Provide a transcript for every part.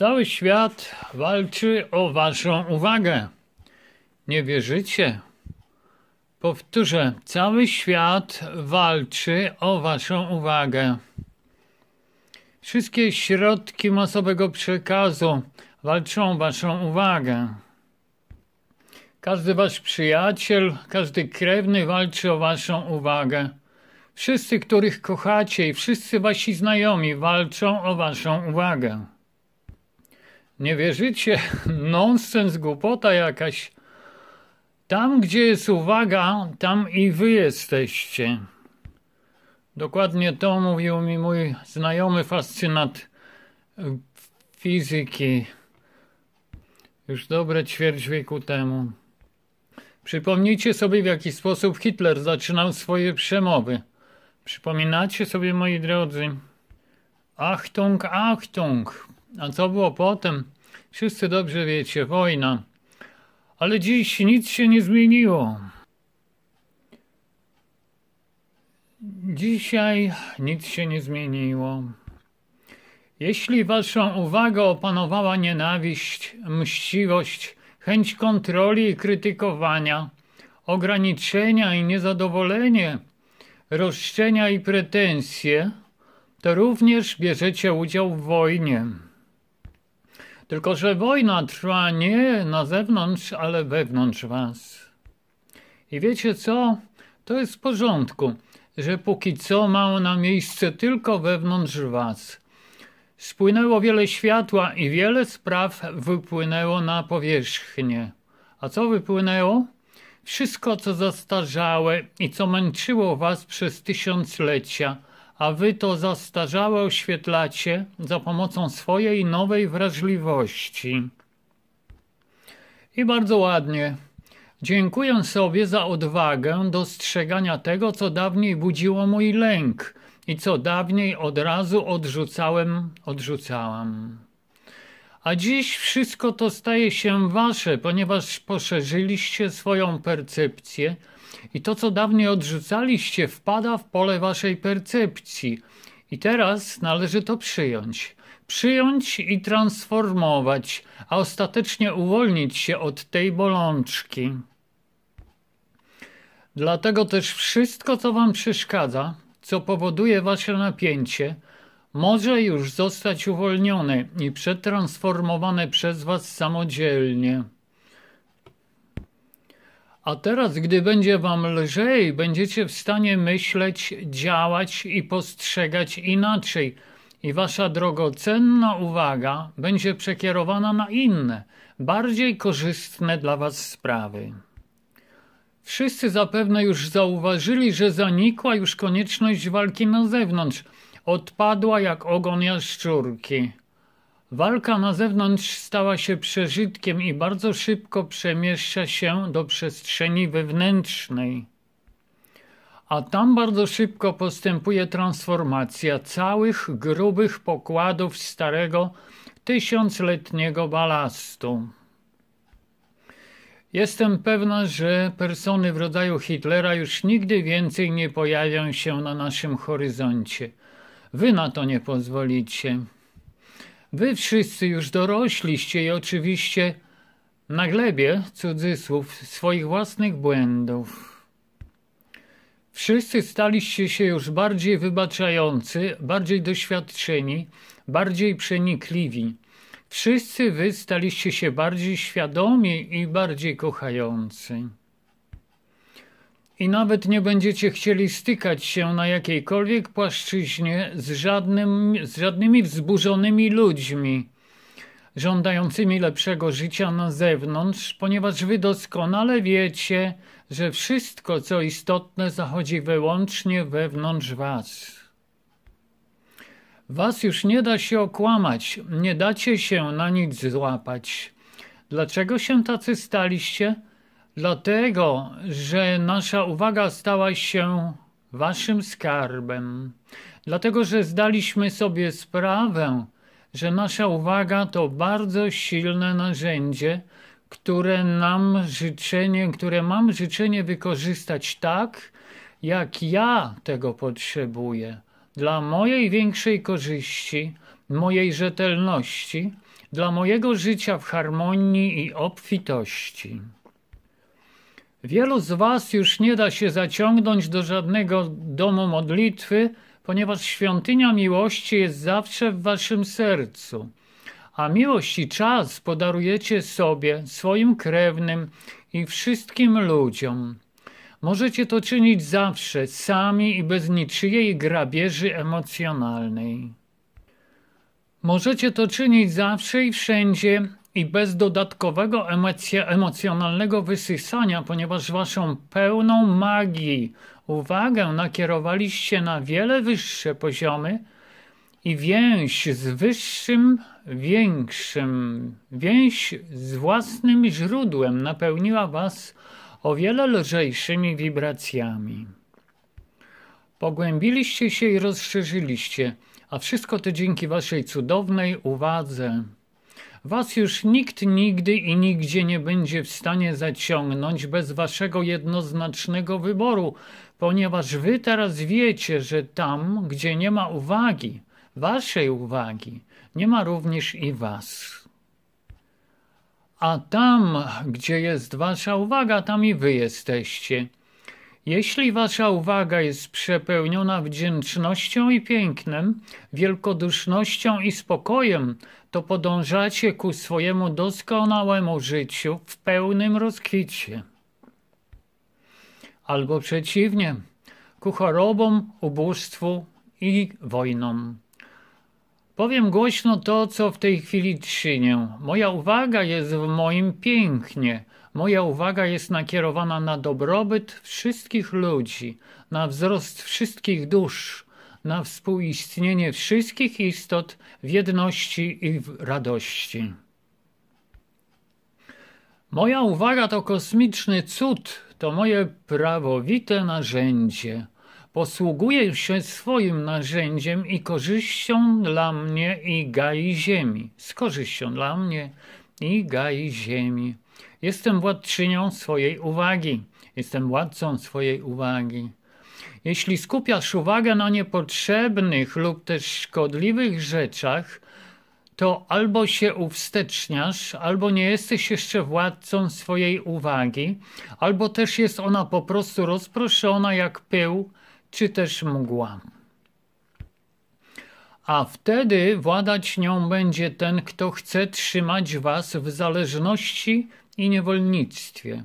Cały świat walczy o Waszą uwagę. Nie wierzycie? Powtórzę, cały świat walczy o Waszą uwagę. Wszystkie środki masowego przekazu walczą o Waszą uwagę. Każdy Wasz przyjaciel, każdy krewny walczy o Waszą uwagę. Wszyscy, których kochacie i wszyscy Wasi znajomi walczą o Waszą uwagę. Nie wierzycie? Nonsens, głupota jakaś. Tam, gdzie jest uwaga, tam i wy jesteście. Dokładnie to mówił mi mój znajomy fascynat fizyki już dobre ćwierć wieku temu. Przypomnijcie sobie, w jaki sposób Hitler zaczynał swoje przemowy. Przypominacie sobie, moi drodzy? Achtung, Achtung! A co było potem? Wszyscy dobrze wiecie, wojna. Ale dziś nic się nie zmieniło. Dzisiaj nic się nie zmieniło. Jeśli waszą uwagę opanowała nienawiść, mściwość, chęć kontroli i krytykowania, ograniczenia i niezadowolenie, roszczenia i pretensje, to również bierzecie udział w wojnie. Tylko, że wojna trwa nie na zewnątrz, ale wewnątrz was. I wiecie co? To jest w porządku, że póki co ma ona miejsce tylko wewnątrz was. Spłynęło wiele światła i wiele spraw wypłynęło na powierzchnię. A co wypłynęło? Wszystko, co zastarzałe i co męczyło was przez tysiąclecia – a wy to zastarzałe oświetlacie za pomocą swojej nowej wrażliwości. I bardzo ładnie. Dziękuję sobie za odwagę dostrzegania tego, co dawniej budziło mój lęk i co dawniej od razu odrzucałem, odrzucałam. A dziś wszystko to staje się wasze, ponieważ poszerzyliście swoją percepcję – i to, co dawniej odrzucaliście, wpada w pole waszej percepcji. I teraz należy to przyjąć. Przyjąć i transformować, a ostatecznie uwolnić się od tej bolączki. Dlatego też wszystko, co wam przeszkadza, co powoduje wasze napięcie, może już zostać uwolnione i przetransformowane przez was samodzielnie. A teraz, gdy będzie wam lżej, będziecie w stanie myśleć, działać i postrzegać inaczej. I wasza drogocenna uwaga będzie przekierowana na inne, bardziej korzystne dla was sprawy. Wszyscy zapewne już zauważyli, że zanikła już konieczność walki na zewnątrz. Odpadła jak ogon jaszczurki. Walka na zewnątrz stała się przeżytkiem i bardzo szybko przemieszcza się do przestrzeni wewnętrznej. A tam bardzo szybko postępuje transformacja całych grubych pokładów starego, tysiącletniego balastu. Jestem pewna, że persony w rodzaju Hitlera już nigdy więcej nie pojawią się na naszym horyzoncie. Wy na to nie pozwolicie. Wy wszyscy już dorośliście i oczywiście na glebie, cudzysłów, swoich własnych błędów. Wszyscy staliście się już bardziej wybaczający, bardziej doświadczeni, bardziej przenikliwi. Wszyscy wy staliście się bardziej świadomi i bardziej kochający i nawet nie będziecie chcieli stykać się na jakiejkolwiek płaszczyźnie z, żadnym, z żadnymi wzburzonymi ludźmi żądającymi lepszego życia na zewnątrz, ponieważ wy doskonale wiecie, że wszystko, co istotne, zachodzi wyłącznie wewnątrz was. Was już nie da się okłamać, nie dacie się na nic złapać. Dlaczego się tacy staliście? dlatego że nasza uwaga stała się waszym skarbem, dlatego że zdaliśmy sobie sprawę, że nasza uwaga to bardzo silne narzędzie, które nam życzenie, które mam życzenie wykorzystać tak, jak ja tego potrzebuję, dla mojej większej korzyści, mojej rzetelności, dla mojego życia w harmonii i obfitości. Wielu z Was już nie da się zaciągnąć do żadnego domu modlitwy, ponieważ świątynia miłości jest zawsze w Waszym sercu. A miłość i czas podarujecie sobie, swoim krewnym i wszystkim ludziom. Możecie to czynić zawsze, sami i bez niczyjej grabieży emocjonalnej. Możecie to czynić zawsze i wszędzie, i bez dodatkowego emocjonalnego wysysania, ponieważ waszą pełną magii uwagę nakierowaliście na wiele wyższe poziomy i więź z wyższym, większym, więź z własnym źródłem napełniła was o wiele lżejszymi wibracjami. Pogłębiliście się i rozszerzyliście, a wszystko to dzięki waszej cudownej uwadze. Was już nikt nigdy i nigdzie nie będzie w stanie zaciągnąć bez waszego jednoznacznego wyboru, ponieważ wy teraz wiecie, że tam, gdzie nie ma uwagi, waszej uwagi, nie ma również i was. A tam, gdzie jest wasza uwaga, tam i wy jesteście. Jeśli wasza uwaga jest przepełniona wdzięcznością i pięknem, wielkodusznością i spokojem, to podążacie ku swojemu doskonałemu życiu w pełnym rozkwicie. Albo przeciwnie, ku chorobom, ubóstwu i wojnom. Powiem głośno to, co w tej chwili czynię. Moja uwaga jest w moim pięknie – Moja uwaga jest nakierowana na dobrobyt wszystkich ludzi, na wzrost wszystkich dusz, na współistnienie wszystkich istot w jedności i w radości. Moja uwaga to kosmiczny cud, to moje prawowite narzędzie. Posługuję się swoim narzędziem i korzyścią dla mnie i gai ziemi. Z korzyścią dla mnie i gai ziemi. Jestem władczynią swojej uwagi. Jestem władcą swojej uwagi. Jeśli skupiasz uwagę na niepotrzebnych lub też szkodliwych rzeczach, to albo się uwsteczniasz, albo nie jesteś jeszcze władcą swojej uwagi, albo też jest ona po prostu rozproszona jak pył, czy też mgła. A wtedy władać nią będzie ten, kto chce trzymać was w zależności i niewolnictwie.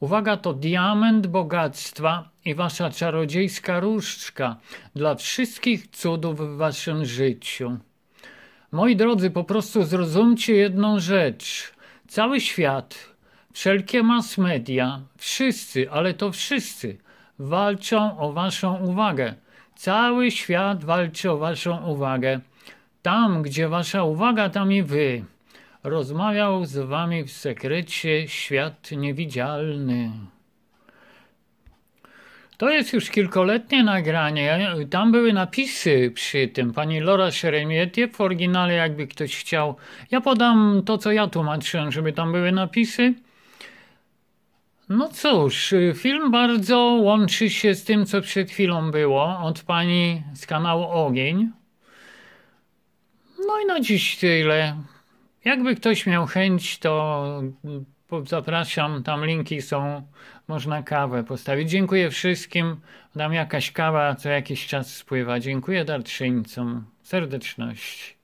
Uwaga, to diament bogactwa i wasza czarodziejska różdżka dla wszystkich cudów w waszym życiu. Moi drodzy, po prostu zrozumcie jedną rzecz. Cały świat, wszelkie mass media, wszyscy, ale to wszyscy, walczą o waszą uwagę. Cały świat walczy o waszą uwagę. Tam, gdzie wasza uwaga, tam i wy. Rozmawiał z wami w sekrecie świat niewidzialny. To jest już kilkoletnie nagranie. Tam były napisy przy tym. Pani Laura Szeremietie w oryginale, jakby ktoś chciał. Ja podam to, co ja tłumaczyłem, żeby tam były napisy. No cóż, film bardzo łączy się z tym, co przed chwilą było od pani z kanału Ogień. No i na dziś tyle. Jakby ktoś miał chęć, to zapraszam, tam linki są, można kawę postawić. Dziękuję wszystkim, tam jakaś kawa co jakiś czas spływa. Dziękuję darczyńcom, serdeczności.